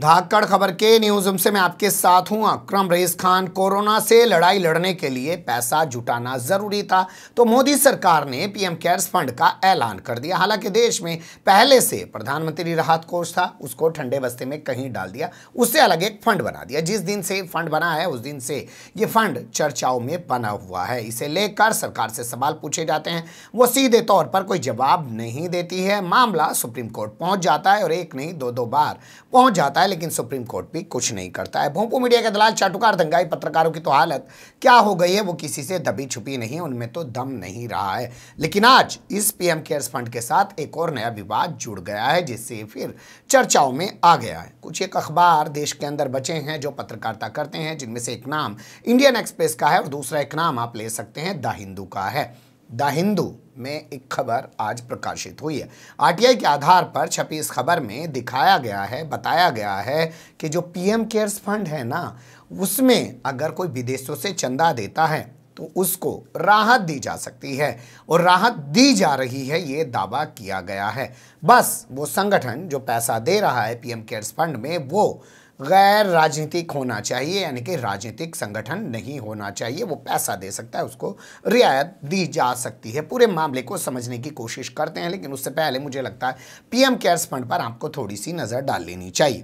धाकड़ खबर के न्यूज से मैं आपके साथ हूं अक्रम रईस खान कोरोना से लड़ाई लड़ने के लिए पैसा जुटाना जरूरी था तो मोदी सरकार ने पीएम केयर्स फंड का ऐलान कर दिया हालांकि देश में पहले से प्रधानमंत्री राहत कोष था उसको ठंडे बस्ते में कहीं डाल दिया उससे अलग एक फंड बना दिया जिस दिन से फंड बना है उस दिन से ये फंड चर्चाओं में बना हुआ है इसे लेकर सरकार से सवाल पूछे जाते हैं वो सीधे तौर पर कोई जवाब नहीं देती है मामला सुप्रीम कोर्ट पहुंच जाता है और एक नहीं दो दो बार पहुंच जाता है है लेकिन सुप्रीम कोर्ट भी कुछ नहीं करता है भोपू मीडिया के दलाल चाटुकार दंगाई पत्रकारों की तो हालत क्या हो गई है वो किसी से दबी छुपी नहीं उनमें तो दम नहीं रहा है लेकिन आज इस पीएम केयर्स फंड के साथ एक और नया विवाद जुड़ गया है जिससे फिर चर्चाओं में आ गया है कुछ एक अखबार देश के अंदर बचे हैं जो पत्रकारिता करते हैं जिनमें से एक नाम इंडियन एक्सप्रेस का है और दूसरा एक नाम आप ले सकते हैं द हिंदू का है द हिंदू में एक खबर आज प्रकाशित हुई है आरटीआई के आधार पर छपी इस खबर में दिखाया गया है बताया गया है कि जो पीएम केयर्स फंड है ना उसमें अगर कोई विदेशों से चंदा देता है तो उसको राहत दी जा सकती है और राहत दी जा रही है ये दावा किया गया है बस वो संगठन जो पैसा दे रहा है पीएम केयर्स फंड में वो गैर राजनीतिक होना चाहिए यानी कि राजनीतिक संगठन नहीं होना चाहिए वो पैसा दे सकता है उसको रियायत दी जा सकती है पूरे मामले को समझने की कोशिश करते हैं लेकिन उससे पहले मुझे लगता है पीएम केयर्स फंड पर आपको थोड़ी सी नज़र डाल लेनी चाहिए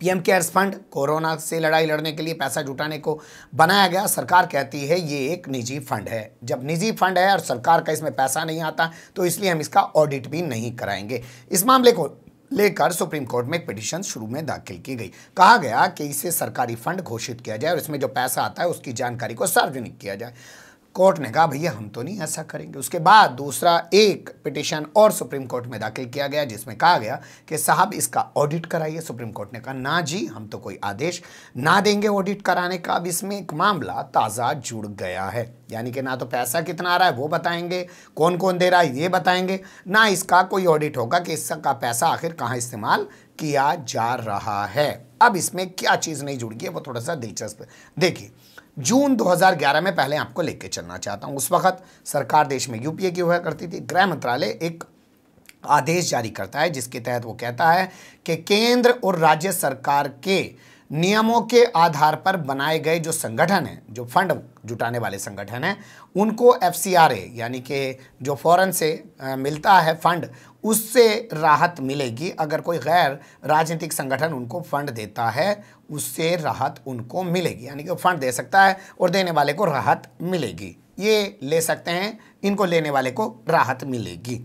पीएम केयर्स फंड कोरोना से लड़ाई लड़ने के लिए पैसा जुटाने को बनाया गया सरकार कहती है ये एक निजी फंड है जब निजी फंड है और सरकार का इसमें पैसा नहीं आता तो इसलिए हम इसका ऑडिट भी नहीं कराएंगे इस मामले को लेकर सुप्रीम कोर्ट में एक पिटिशन शुरू में दाखिल की गई कहा गया कि इसे सरकारी फंड घोषित किया जाए और इसमें जो पैसा आता है उसकी जानकारी को सार्वजनिक किया जाए कोर्ट ने कहा भैया हम तो नहीं ऐसा करेंगे उसके बाद दूसरा एक पिटिशन और सुप्रीम कोर्ट में दाखिल किया गया जिसमें कहा गया कि साहब इसका ऑडिट कराइए सुप्रीम कोर्ट ने कहा ना जी हम तो कोई आदेश ना देंगे ऑडिट कराने का अब इसमें एक मामला ताज़ा जुड़ गया है यानी कि ना तो पैसा कितना आ रहा है वो बताएंगे कौन कौन दे रहा है ये बताएंगे ना इसका कोई ऑडिट होगा कि इसका पैसा आखिर कहाँ इस्तेमाल किया जा रहा है अब इसमें क्या चीज़ नहीं जुड़ गई है वो थोड़ा सा दिलचस्प देखिए जून 2011 में पहले आपको लेके चलना चाहता हूँ उस वक्त सरकार देश में यूपीए की हुआ करती थी गृह मंत्रालय एक आदेश जारी करता है जिसके तहत वो कहता है कि केंद्र और राज्य सरकार के नियमों के आधार पर बनाए गए जो संगठन हैं जो फंड जुटाने वाले संगठन हैं उनको एफ यानी कि जो फ़ौरन से मिलता है फंड उससे राहत मिलेगी अगर कोई गैर राजनीतिक संगठन उनको फंड देता है उससे राहत उनको मिलेगी यानी कि वो फंड दे सकता है और देने वाले को राहत मिलेगी ये ले सकते हैं इनको लेने वाले को राहत मिलेगी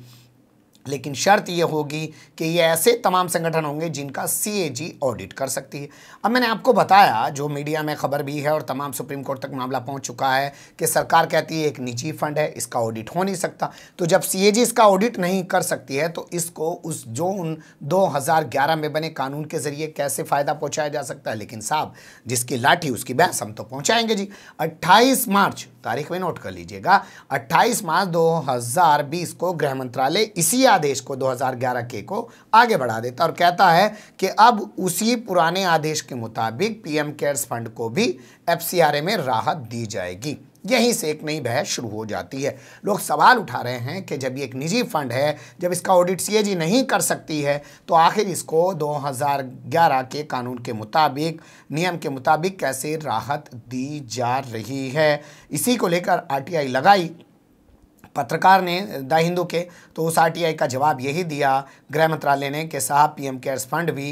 लेकिन शर्त यह होगी कि ये ऐसे तमाम संगठन होंगे जिनका सीएजी ऑडिट कर सकती है अब मैंने आपको बताया जो मीडिया में खबर भी है और तमाम सुप्रीम कोर्ट तक मामला पहुंच चुका है कि सरकार कहती है एक निजी फंड है इसका ऑडिट हो नहीं सकता तो जब सीएजी इसका ऑडिट नहीं कर सकती है तो इसको उस जो उन दो में बने कानून के ज़रिए कैसे फ़ायदा पहुँचाया जा सकता है लेकिन साहब जिसकी लाठी उसकी बहस हम तो पहुँचाएंगे जी अट्ठाईस मार्च तारीख में नोट कर लीजिएगा 28 मार्च 2020 को गृह मंत्रालय इसी आदेश को 2011 के को आगे बढ़ा देता और कहता है कि अब उसी पुराने आदेश के मुताबिक पीएम केयर्स फंड को भी एफसीआरए में राहत दी जाएगी यहीं से एक नई बहस शुरू हो जाती है लोग सवाल उठा रहे हैं कि जब ये एक निजी फंड है जब इसका ऑडिट सीएजी नहीं कर सकती है तो आखिर इसको 2011 के कानून के मुताबिक नियम के मुताबिक कैसे राहत दी जा रही है इसी को लेकर आरटीआई लगाई पत्रकार ने द हिंदू के तो उस आरटीआई का जवाब यही दिया गृह मंत्रालय ने कि साहब पीएम केयर्स फंड भी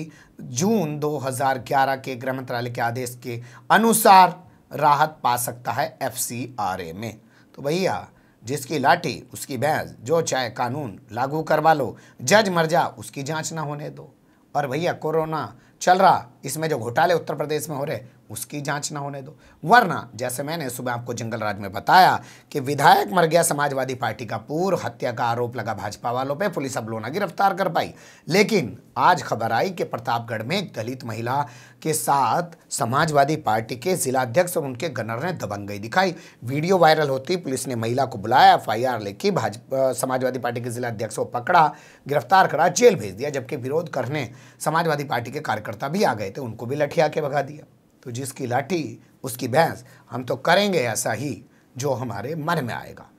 जून 2011 के गृह मंत्रालय के आदेश के अनुसार राहत पा सकता है एफ सी आर ए में तो भैया जिसकी लाठी उसकी भैंस जो चाहे कानून लागू करवा लो जज मर जा उसकी जांच ना होने दो और भैया कोरोना चल रहा इसमें जो घोटाले उत्तर प्रदेश में हो रहे उसकी जांच ना होने दो वरना जैसे मैंने सुबह आपको जंगल राज में बताया कि विधायक मर गया समाजवादी पार्टी का पूर्व हत्या का आरोप लगा भाजपा वालों पे पुलिस अब लोना गिरफ्तार कर पाई लेकिन आज खबर आई कि प्रतापगढ़ में एक दलित महिला के साथ समाजवादी पार्टी के जिलाध्यक्ष और उनके गनर ने दबंगई दिखाई वीडियो वायरल होती पुलिस ने महिला को बुलाया एफ आई आर लेके भाजपा समाजवादी पार्टी के जिलाध्यक्ष को पकड़ा गिरफ्तार करा जेल भेज दिया जबकि विरोध करने समाजवादी पार्टी के कार्यकर्ता भी आ गए थे उनको भी लठिया के भगा दिया तो जिसकी लाठी उसकी भैंस हम तो करेंगे ऐसा ही जो हमारे मन में आएगा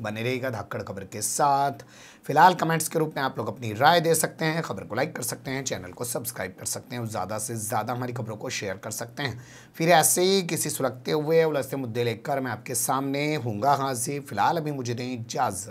बने रहेगा धाकड़ खबर के साथ फिलहाल कमेंट्स के रूप में आप लोग अपनी राय दे सकते हैं खबर को लाइक कर सकते हैं चैनल को सब्सक्राइब कर सकते हैं ज़्यादा से ज़्यादा हमारी खबरों को शेयर कर सकते हैं फिर ऐसे ही किसी सुलगते हुए उलझते मुद्दे लेकर मैं आपके सामने हूँगा हाजिर फिलहाल अभी मुझे दें इजाज़त